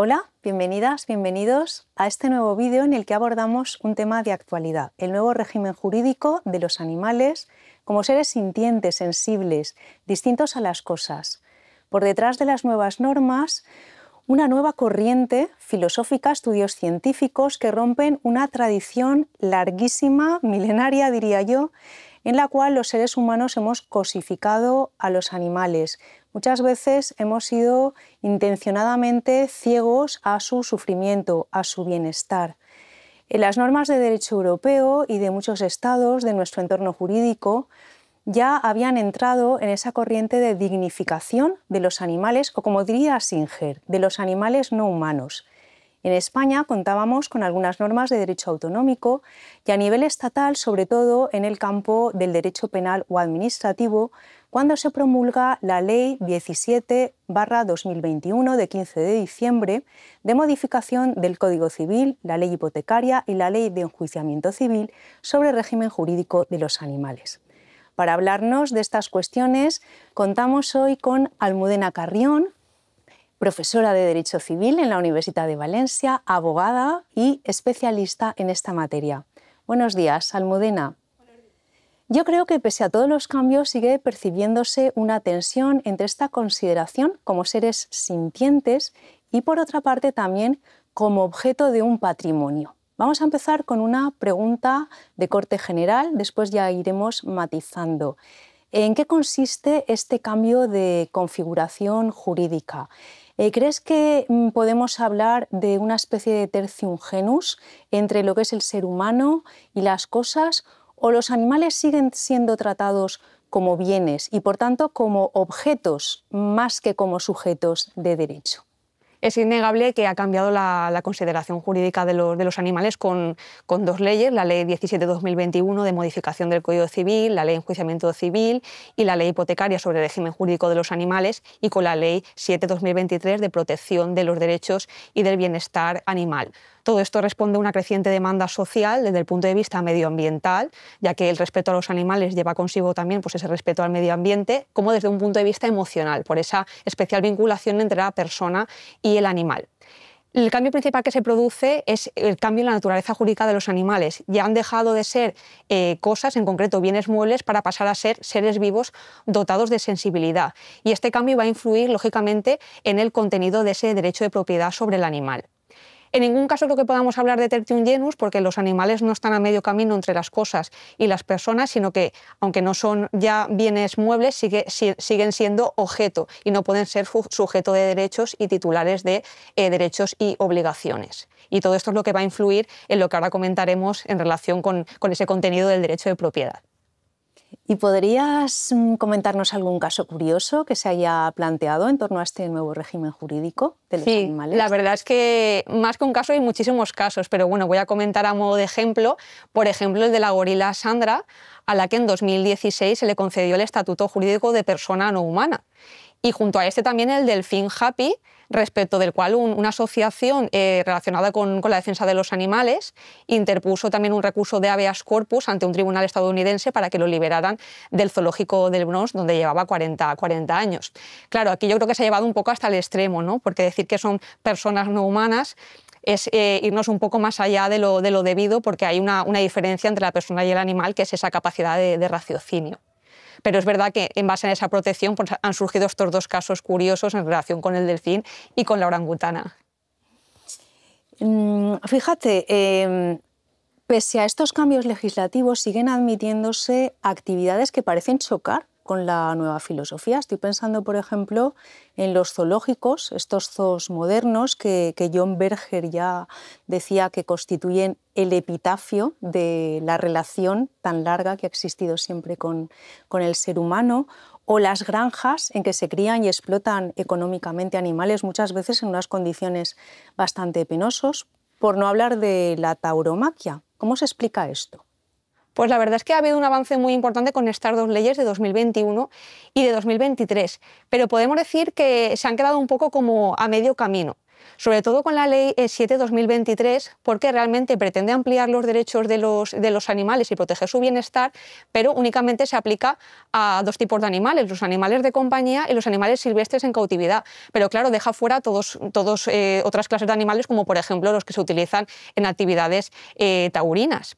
Hola, bienvenidas, bienvenidos a este nuevo vídeo en el que abordamos un tema de actualidad, el nuevo régimen jurídico de los animales como seres sintientes, sensibles, distintos a las cosas. Por detrás de las nuevas normas, una nueva corriente filosófica, estudios científicos que rompen una tradición larguísima, milenaria diría yo, en la cual los seres humanos hemos cosificado a los animales, Muchas veces hemos sido intencionadamente ciegos a su sufrimiento, a su bienestar. En las normas de derecho europeo y de muchos estados de nuestro entorno jurídico ya habían entrado en esa corriente de dignificación de los animales, o como diría Singer, de los animales no humanos. En España contábamos con algunas normas de derecho autonómico y a nivel estatal, sobre todo en el campo del derecho penal o administrativo, cuando se promulga la Ley 17-2021 de 15 de diciembre de modificación del Código Civil, la Ley Hipotecaria y la Ley de Enjuiciamiento Civil sobre el régimen jurídico de los animales. Para hablarnos de estas cuestiones, contamos hoy con Almudena Carrión, profesora de Derecho Civil en la Universidad de Valencia, abogada y especialista en esta materia. Buenos días, Almudena. Yo creo que pese a todos los cambios sigue percibiéndose una tensión entre esta consideración como seres sintientes y por otra parte también como objeto de un patrimonio. Vamos a empezar con una pregunta de corte general, después ya iremos matizando. ¿En qué consiste este cambio de configuración jurídica? Eh, ¿Crees que mm, podemos hablar de una especie de tercium genus entre lo que es el ser humano y las cosas? ¿O los animales siguen siendo tratados como bienes y por tanto como objetos más que como sujetos de derecho? es innegable que ha cambiado la, consideración jurídica de los, animales con, dos leyes, la Ley 17-2021 de modificación del Código Civil, la Ley de Enjuiciamiento Civil y la Ley Hipotecaria sobre el régimen jurídico de los animales y con la Ley 7-2023 de protección de los derechos y del bienestar animal. Todo esto responde a una creciente demanda social desde el punto de vista medioambiental, ya que el respeto a los animales lleva consigo también pues, ese respeto al medio ambiente, como desde un punto de vista emocional, por esa especial vinculación entre la persona y el animal. El cambio principal que se produce es el cambio en la naturaleza jurídica de los animales. Ya han dejado de ser eh, cosas, en concreto bienes muebles, para pasar a ser seres vivos dotados de sensibilidad. Y este cambio va a influir, lógicamente, en el contenido de ese derecho de propiedad sobre el animal. En ningún caso creo que podamos hablar de tertium genus porque los animales no están a medio camino entre las cosas y las personas, sino que, aunque no son ya bienes muebles, siguen siendo objeto y no pueden ser sujeto de derechos y titulares de eh, derechos y obligaciones. Y todo esto es lo que va a influir en lo que ahora comentaremos en relación con ese contenido del derecho de propiedad. ¿Y podrías mm, comentarnos algún caso curioso que se haya planteado en torno a este nuevo régimen jurídico de los sí, La verdad es que más que un caso hay muchísimos casos, pero bueno, voy a comentar a modo de ejemplo, por ejemplo, el de la gorila Sandra, a la que en 2016 se le concedió el estatuto jurídico de persona no humana. Y junto a este también el delfín Happy, respecto del cual una asociación eh, relacionada con, la defensa de los animales interpuso también un recurso de habeas corpus ante un tribunal estadounidense para que lo liberaran del zoológico del Bronx, donde llevaba 40, 40 años. Claro, aquí yo creo que se ha llevado un poco hasta el extremo, ¿no? porque decir que son personas no humanas es eh, irnos un poco más allá de lo, debido, porque hay una, diferencia entre la persona y el animal, que es esa capacidad de raciocinio. Pero es verdad que en base a esa protección pues, han surgido estos dos casos curiosos en relación con el delfín y con la orangutana. Mm, fíjate, em, pese a estos cambios legislativos siguen admitiéndose actividades que parecen chocar con la nueva filosofía. Estoy pensando, por ejemplo, en los zoológicos, estos zoos modernos que, John Berger ya decía que constituyen el epitafio de la relación tan larga que ha existido siempre con, con el ser humano, o las granjas en que se crían y explotan económicamente animales, muchas veces en unas condiciones bastante penosos, por no hablar de la tauromaquia. ¿Cómo se explica esto? Pues la verdad es que ha habido un avance muy importante con estas dos leyes de 2021 y de 2023, pero podemos decir que se han quedado un poco como a medio camino sobre todo con la Ley 7-2023, porque realmente pretende ampliar los derechos de los, de los animales y proteger su bienestar, pero únicamente se aplica a dos tipos de animales, los animales de compañía y los animales silvestres en cautividad. Pero claro, deja fuera todas todos, eh, otras clases de animales, como por ejemplo los que se utilizan en actividades eh, taurinas.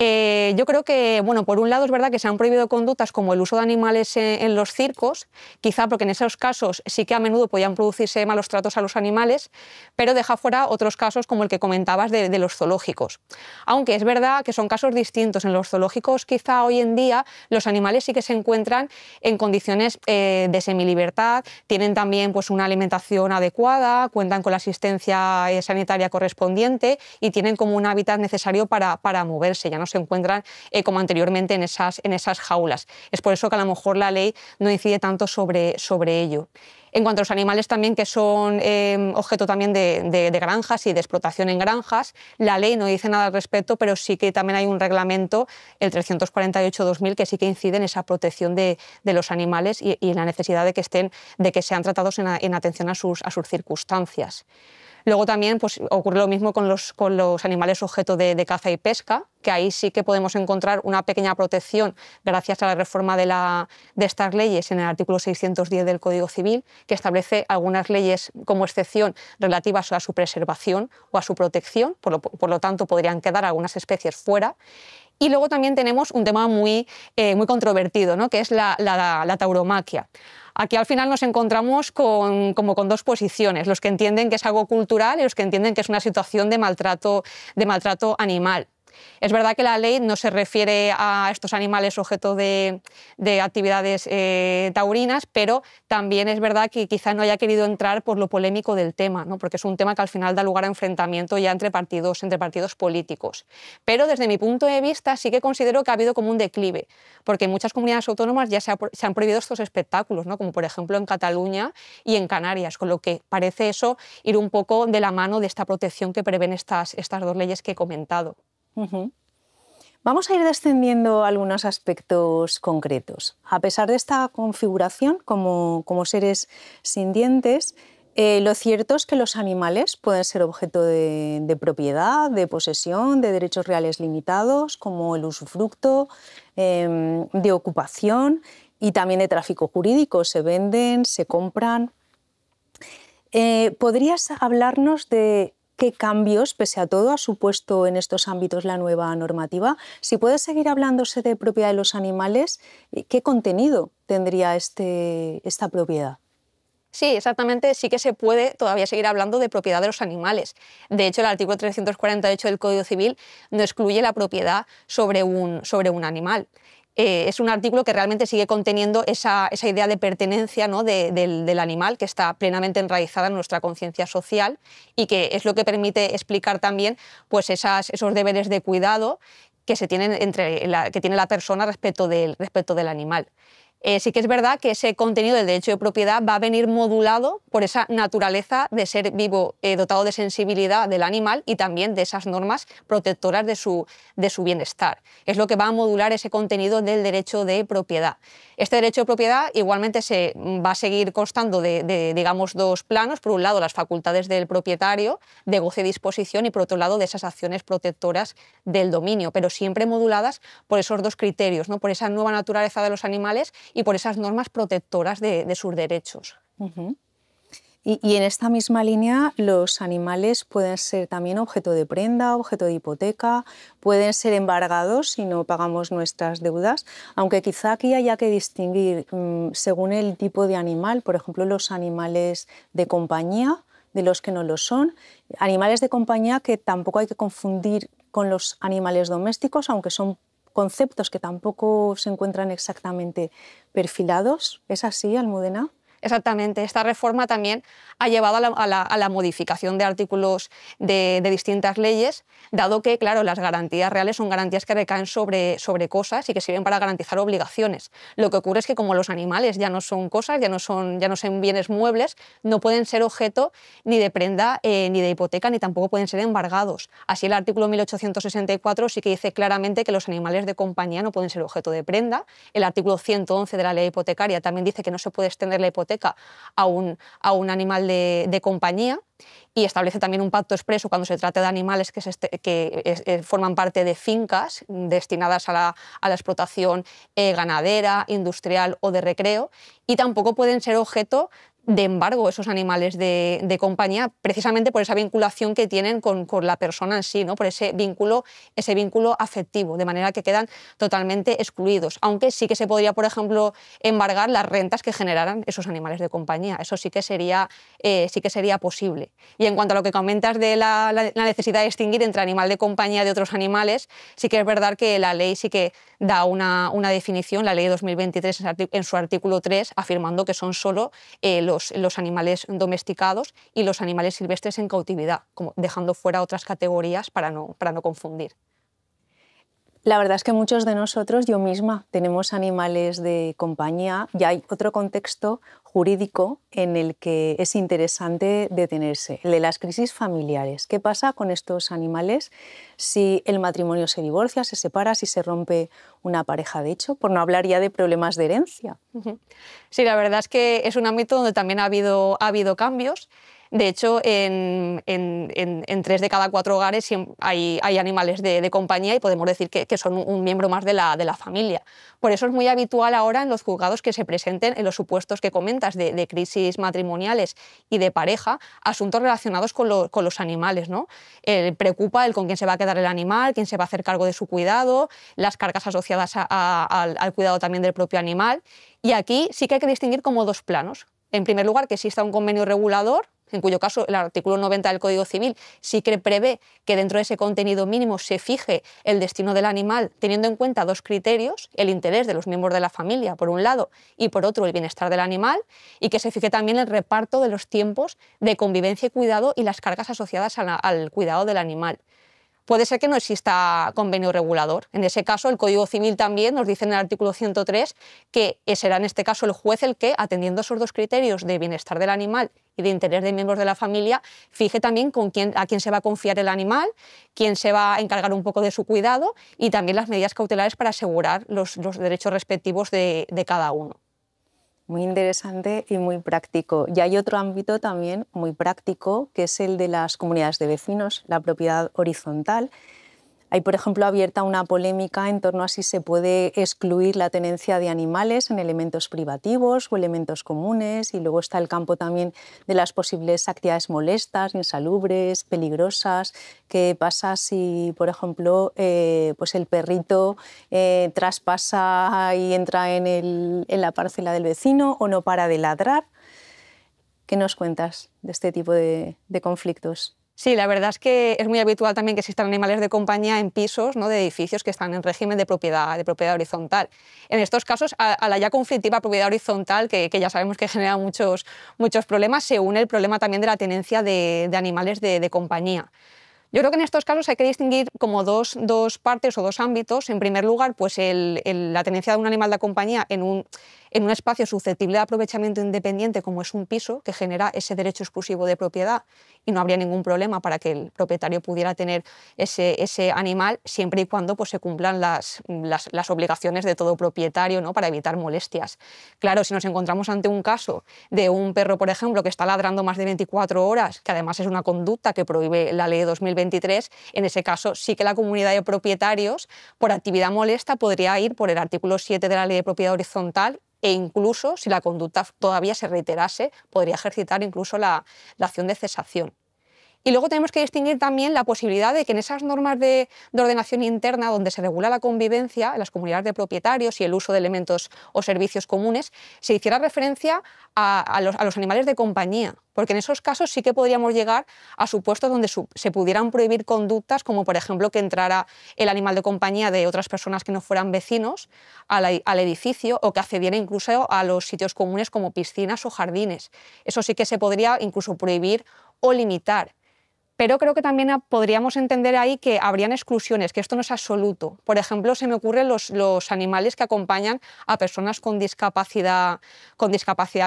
Eh, yo creo que, bueno, por un lado es verdad que se han prohibido conductas como el uso de animales eh, en, los circos, quizá porque en esos casos sí que a menudo podían producirse malos tratos a los animales, pero deja fuera otros casos como el que comentabas de, los zoológicos. Aunque es verdad que son casos distintos. En los zoológicos quizá hoy en día los animales sí que se encuentran en condiciones eh, de semilibertad, tienen también pues, una alimentación adecuada, cuentan con la asistencia sanitaria correspondiente y tienen como un hábitat necesario para, para moverse. Ya no se encuentran eh, como anteriormente en esas, en esas jaulas. Es por eso que a lo mejor la ley no incide tanto sobre, sobre ello. En cuanto a los animales también que son em, objeto también de, granjas y de explotación en granjas, la ley no dice nada al respecto, pero sí que también hay un reglamento, el 348-2000, que sí que incide en esa protección de, los animales y, en la necesidad de que, estén, de que sean tratados en, atención a sus, a sus circunstancias. Luego también pues, ocurre lo mismo con los, animales objeto de, caza y pesca, que ahí sí que podemos encontrar una pequeña protección gracias a la reforma de, estas leyes en el artículo 610 del Código Civil, que establece algunas leyes como excepción relativas a su preservación o a su protección, por lo, tanto podrían quedar algunas especies fuera. Y luego también tenemos un tema muy, eh, muy controvertido, ¿no? que es la, la tauromaquia. Aquí al final nos encontramos con, como con dos posiciones, los que entienden que es algo cultural y los que entienden que es una situación de maltrato, de maltrato animal. Es verdad que la ley no se refiere a estos animales objeto de, actividades eh, taurinas, pero también es verdad que quizá no haya querido entrar por lo polémico del tema, porque es un tema que al final da lugar a enfrentamiento ya entre partidos, entre partidos políticos. Pero desde mi punto de vista sí que considero que ha habido como un declive, porque en muchas comunidades autónomas ya se, han prohibido estos espectáculos, ¿no? como por ejemplo en Cataluña y en Canarias, con lo que parece eso ir un poco de la mano de esta protección que prevén estas dos leyes que he comentado. Vamos a ir descendiendo algunos aspectos concretos. A pesar de esta configuración como, seres sin dientes, eh, lo cierto es que los animales pueden ser objeto de, propiedad, de posesión, de derechos reales limitados, como el usufructo, em, de ocupación y también de tráfico jurídico. Se venden, se compran. Eh, ¿Podrías hablarnos de qué cambios, pese a todo, ha supuesto en estos ámbitos la nueva normativa. Si puede seguir hablándose de propiedad de los animales, eh, ¿qué contenido tendría este, esta propiedad? Sí, exactamente. Sí que se puede todavía seguir hablando de propiedad de los animales. De hecho, el artículo 348 del Código Civil no excluye la propiedad sobre un, sobre un animal. Eh, es un artículo que realmente sigue conteniendo esa, idea de pertenencia del, animal que está plenamente enraizada en nuestra conciencia social y que es lo que permite explicar también pues, esos deberes de cuidado que, que tiene la persona respecto del, respecto del animal. Eh, sí que es verdad que ese contenido del derecho de propiedad va a venir modulado por esa naturaleza de ser vivo eh, dotado de sensibilidad del animal y también de esas normas protectoras de su, bienestar. Es lo que va a modular ese contenido del derecho de propiedad. Este derecho de propiedad igualmente se va a seguir constando de, digamos, dos planos. Por un lado, las facultades del propietario de goce y disposición y por otro lado, de esas acciones protectoras del dominio, pero siempre moduladas por esos dos criterios, ¿no? por esa nueva naturaleza de los animales y por esas normas protectoras de, sus derechos. y, en esta misma línea, los animales pueden ser también objeto de prenda, objeto de hipoteca, pueden ser embargados si no pagamos nuestras deudas, aunque quizá aquí haya que distinguir mm, según el tipo de animal, por ejemplo, los animales de compañía de los que no lo son, animales de compañía que tampoco hay que confundir con los animales domésticos, aunque son conceptos que tampoco se encuentran exactamente perfilados. ¿Es así, Almudena? Exactamente. Esta reforma también ha llevado a la, modificación de artículos de, distintas leyes, dado que, claro, las garantías reales son garantías que recaen sobre, sobre cosas y que sirven para garantizar obligaciones. Lo que ocurre es que como los animales ya no son cosas, ya no son, ya no son bienes muebles, no pueden ser objeto ni de prenda eh, ni de hipoteca, ni tampoco pueden ser embargados. Así el artículo 1864 sí que dice claramente que los animales de compañía no pueden ser objeto de prenda. El artículo 111 de la ley hipotecaria también dice que no se puede extender la hipoteca a un, a un animal de, compañía y establece también un pacto expreso cuando se trata de animales que, este, que eh, forman parte de fincas destinadas a la, explotación eh, ganadera, industrial o de recreo y tampoco pueden ser objeto de embargo esos animales de, compañía, precisamente por esa vinculación que tienen con, la persona en sí, ¿no? por ese vínculo, ese vínculo afectivo, de manera que quedan totalmente excluidos. Aunque sí que se podría, por ejemplo, embargar las rentas que generaran esos animales de compañía. Eso sí que sería, eh, sí que sería posible. Y en cuanto a lo que comentas de la, necesidad de distinguir entre animal de compañía de otros animales, sí que es verdad que la ley sí que da una, definición, la ley 2023 en su artículo 3, afirmando que son solo eh, los, animales domesticados y los animales silvestres en cautividad, como dejando fuera otras categorías para no confundir. La verdad es que muchos de nosotros, yo misma, tenemos animales de compañía y hay otro contexto jurídico en el que es interesante detenerse, el de las crisis familiares. ¿Qué pasa con estos animales si el matrimonio se divorcia, se separa, si se rompe una pareja de hecho? Por no hablar ya de problemas de herencia. Sí, la verdad es que es un ámbito donde también ha habido, ha habido cambios. De hecho, en, tres de cada cuatro hogares hay, animales de, compañía y podemos decir que, son un miembro más de la, familia. Por eso es muy habitual ahora en los juzgados que se presenten en los supuestos que comentas de, crisis matrimoniales y de pareja asuntos relacionados con, los animales. preocupa el con quién se va a quedar el animal, quién se va a hacer cargo de su cuidado, las cargas asociadas al, al cuidado también del propio animal. Y aquí sí que hay que distinguir como dos planos. En primer lugar, que exista un convenio regulador en cuyo caso el artículo 90 del Código Civil sí que prevé que dentro de ese contenido mínimo se fije el destino del animal teniendo en cuenta dos criterios, el interés de los miembros de la familia, por un lado, y por otro, el bienestar del animal, y que se fije también el reparto de los tiempos de convivencia y cuidado y las cargas asociadas al cuidado del animal puede ser que no exista convenio regulador. En ese caso, el Código Civil también nos dice en el artículo 103 que será en este caso el juez el que, atendiendo a esos dos criterios de bienestar del animal y de interés de miembros de la familia, fije también con quién, a quién se va a confiar el animal, quién se va a encargar un poco de su cuidado y también las medidas cautelares para asegurar los, derechos respectivos de cada uno. Muy interesante y muy práctico. Y hay otro ámbito también muy práctico, que es el de las comunidades de vecinos, la propiedad horizontal, hay, por ejemplo, abierta una polémica en torno a si se puede excluir la tenencia de animales en elementos privativos o elementos comunes. Y luego está el campo también de las posibles actividades molestas, insalubres, peligrosas. ¿Qué pasa si, por ejemplo, eh, pues el perrito eh, traspasa y entra en, la parcela del vecino o no para de ladrar? ¿Qué nos cuentas de este tipo de conflictos? Sí, la verdad es que es muy habitual también que existan animales de compañía en pisos ¿no? de edificios que están en régimen de propiedad, de propiedad horizontal. En estos casos, a, la ya conflictiva propiedad horizontal, que, ya sabemos que genera muchos, muchos problemas, se une el problema también de la tenencia de, animales de, compañía. Yo creo que en estos casos hay que distinguir como dos, partes o dos ámbitos. En primer lugar, pues la tenencia de un animal de compañía en un, en un espacio susceptible de aprovechamiento independiente como es un piso, que genera ese derecho exclusivo de propiedad y no habría ningún problema para que el propietario pudiera tener ese, animal siempre y cuando pues, se cumplan las, las, obligaciones de todo propietario ¿no? para evitar molestias. Claro, si nos encontramos ante un caso de un perro, por ejemplo, que está ladrando más de 24 horas, que además es una conducta que prohíbe la ley de 2023, en ese caso sí que la comunidad de propietarios, por actividad molesta, podría ir por el artículo 7 de la ley de propiedad horizontal e incluso si la conducta todavía se reiterase, podría ejercitar incluso la, acción de cesación. Y luego tenemos que distinguir también la posibilidad de que en esas normas de, ordenación interna, donde se regula la convivencia en las comunidades de propietarios y el uso de elementos o servicios comunes, se hiciera referencia a, los, a los animales de compañía porque en esos casos sí que podríamos llegar a supuestos donde se pudieran prohibir conductas como, por ejemplo, que entrara el animal de compañía de otras personas que no fueran vecinos al, edificio o que accediera incluso a los sitios comunes como piscinas o jardines. Eso sí que se podría incluso prohibir o limitar. Pero creo que también podríamos entender ahí que habrían exclusiones, que esto no es absoluto. Por ejemplo, se me ocurren los, animales que acompañan a personas con discapacidad,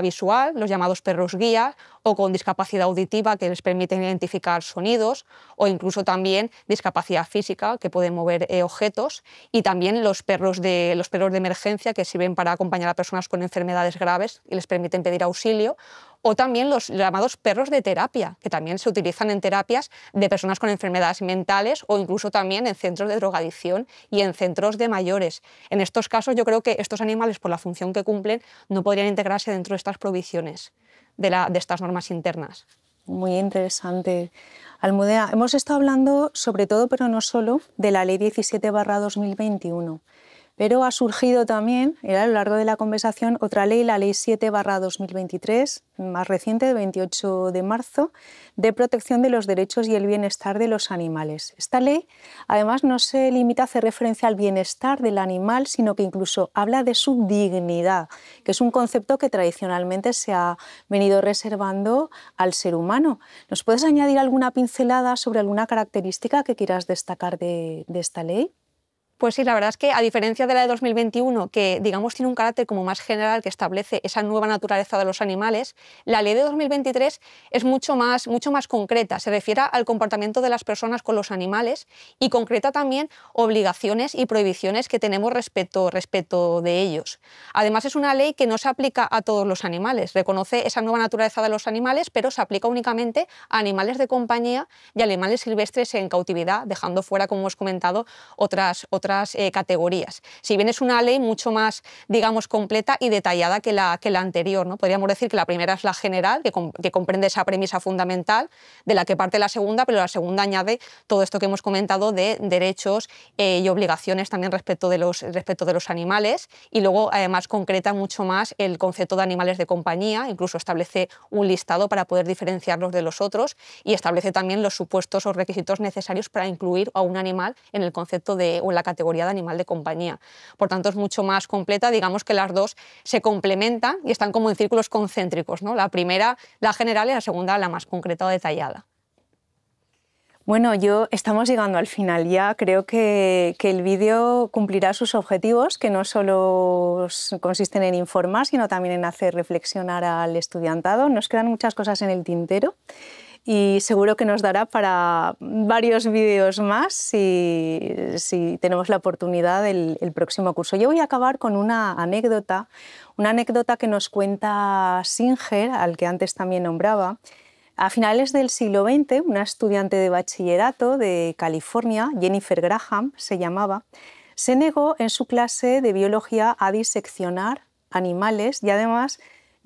visual, los llamados perros guía, o con discapacidad auditiva que les permiten identificar sonidos, o incluso también discapacidad física que pueden mover eh, objetos, y también los perros, de, los perros de emergencia que sirven para acompañar a personas con enfermedades graves y les permiten pedir auxilio, o también los llamados perros de terapia, que también se utilizan en terapias de personas con enfermedades mentales o incluso también en centros de drogadicción y en centros de mayores. En estos casos yo creo que estos animales, por la función que cumplen, no podrían integrarse dentro de estas provisiones, de, estas normas internas. Muy interesante. Almudea, hemos estado hablando sobre todo, pero no solo, de la Ley 17-2021 pero ha surgido también, eh, a lo largo de la conversación, otra ley, la Ley 7-2023, más reciente, de 28 de marzo, de protección de los derechos y el bienestar de los animales. Esta ley, además, no se limita a hacer referencia al bienestar del animal, sino que incluso habla de su dignidad, que es un concepto que tradicionalmente se ha venido reservando al ser humano. ¿Nos puedes añadir alguna pincelada sobre alguna característica que quieras destacar de, de esta ley? Pues sí, la verdad es que a diferencia de la de 2021, que digamos tiene un carácter como más general que establece esa nueva naturaleza de los animales, la ley de 2023 es mucho más, mucho más concreta, se refiere al comportamiento de las personas con los animales y concreta también obligaciones y prohibiciones que tenemos respecto, respecto de ellos. Además es una ley que no se aplica a todos los animales, reconoce esa nueva naturaleza de los animales, pero se aplica únicamente a animales de compañía y animales silvestres en cautividad, dejando fuera, como hemos comentado, otras, otras eh, categorías. Si bien es una ley mucho más, digamos, completa y detallada que la, que la anterior, ¿no? podríamos decir que la primera es la general, que, comprende esa premisa fundamental, de la que parte la segunda, pero la segunda añade todo esto que hemos comentado de derechos eh, y obligaciones también respecto de los, respecto de los animales, y luego además concreta mucho más el concepto de animales de compañía, incluso establece un listado para poder diferenciarlos de los otros y establece también los supuestos o requisitos necesarios para incluir a un animal en el concepto de, o en la categoría de animal de compañía. Por tanto, es mucho más completa. Digamos que las dos se complementan y están como en círculos concéntricos. ¿no? La primera, la general, y la segunda, la más concreta o detallada. Bueno, yo estamos llegando al final ya. Creo que, que el vídeo cumplirá sus objetivos, que no solo consisten en informar, sino también en hacer reflexionar al estudiantado. Nos quedan muchas cosas en el tintero y seguro que nos dará para varios vídeos más si, tenemos la oportunidad el, el próximo curso. Yo voy a acabar con una anécdota, una anécdota que nos cuenta Singer, al que antes también nombraba. A finales del siglo XX, una estudiante de bachillerato de California, Jennifer Graham se llamaba, se negó en su clase de biología a diseccionar animales y además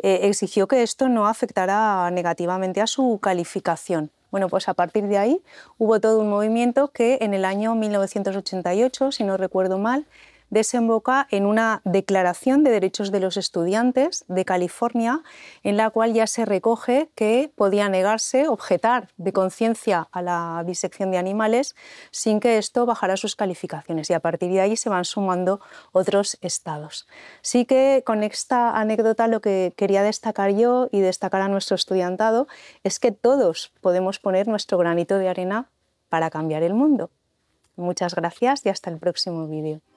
eh, exigió que esto no afectara negativamente a su calificación. Bueno, pues a partir de ahí hubo todo un movimiento que en el año 1988, si no recuerdo mal, desemboca en una Declaración de Derechos de los Estudiantes de California, en la cual ya se recoge que podía negarse, objetar de conciencia a la disección de animales sin que esto bajara sus calificaciones. Y a partir de ahí se van sumando otros estados. Sí que con esta anécdota lo que quería destacar yo y destacar a nuestro estudiantado es que todos podemos poner nuestro granito de arena para cambiar el mundo. Muchas gracias y hasta el próximo vídeo.